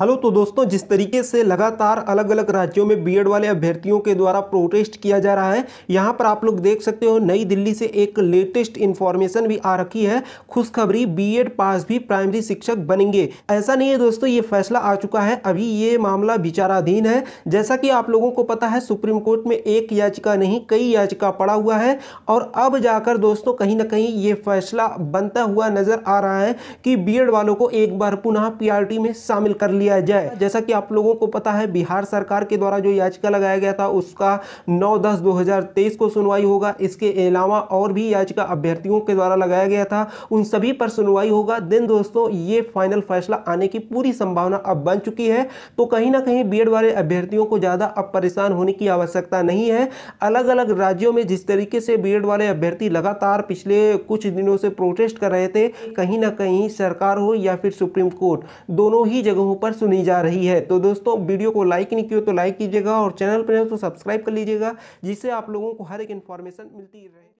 hello तो दोस्तों जिस तरीके से लगातार अलग अलग राज्यों में बीएड वाले अभ्यर्थियों के द्वारा प्रोटेस्ट किया जा रहा है यहाँ पर आप लोग देख सकते हो नई दिल्ली से एक लेटेस्ट इन्फॉर्मेशन भी आ रखी है खुशखबरी बीएड पास भी प्राइमरी शिक्षक बनेंगे ऐसा नहीं है दोस्तों ये फैसला आ चुका है अभी ये मामला विचाराधीन है जैसा कि आप लोगों को पता है सुप्रीम कोर्ट में एक याचिका नहीं कई याचिका पड़ा हुआ है और अब जाकर दोस्तों कहीं ना कहीं ये फैसला बनता हुआ नजर आ रहा है कि बी वालों को एक बार पुनः पी में शामिल कर लिया दिया जाए जैसा कि आप लोगों को पता है बिहार सरकार के द्वारा जो याचिका लगाया गया था उसका नौ दस दो को सुनवाई होगा इसके अलावा और भी याचिका अभ्यर्थियों के द्वारा लगाया गया था उन सभी पर सुनवाई होगा दिन दोस्तों ये फाइनल फैसला आने की पूरी संभावना अब बन चुकी है तो कहीं ना कहीं बी वाले अभ्यर्थियों को ज़्यादा अब परेशान होने की आवश्यकता नहीं है अलग अलग राज्यों में जिस तरीके से बीएड वाले अभ्यर्थी लगातार पिछले कुछ दिनों से प्रोटेस्ट कर रहे थे कहीं ना कहीं सरकार हो या फिर सुप्रीम कोर्ट दोनों ही जगहों पर सुनी जा रही है तो दोस्तों वीडियो को लाइक नहीं किया तो लाइक कीजिएगा और चैनल पर तो सब्सक्राइब कर लीजिएगा जिससे आप लोगों को हर एक इन्फॉर्मेशन मिलती रहे